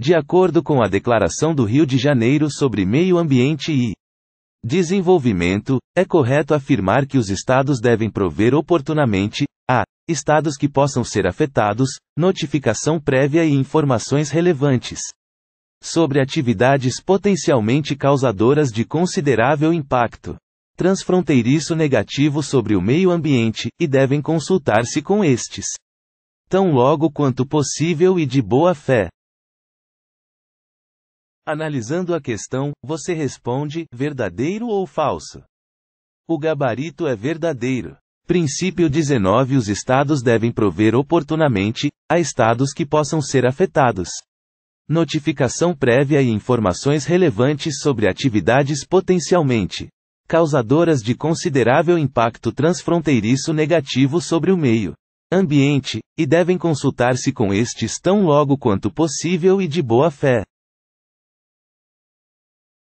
de acordo com a Declaração do Rio de Janeiro sobre Meio Ambiente e Desenvolvimento, é correto afirmar que os Estados devem prover oportunamente, a Estados que possam ser afetados, notificação prévia e informações relevantes sobre atividades potencialmente causadoras de considerável impacto transfronteiriço negativo sobre o meio ambiente, e devem consultar-se com estes. Tão logo quanto possível e de boa fé. Analisando a questão, você responde: verdadeiro ou falso? O gabarito é verdadeiro. Princípio 19 Os estados devem prover oportunamente a estados que possam ser afetados. Notificação prévia e informações relevantes sobre atividades potencialmente causadoras de considerável impacto transfronteiriço negativo sobre o meio ambiente, e devem consultar-se com estes tão logo quanto possível e de boa fé.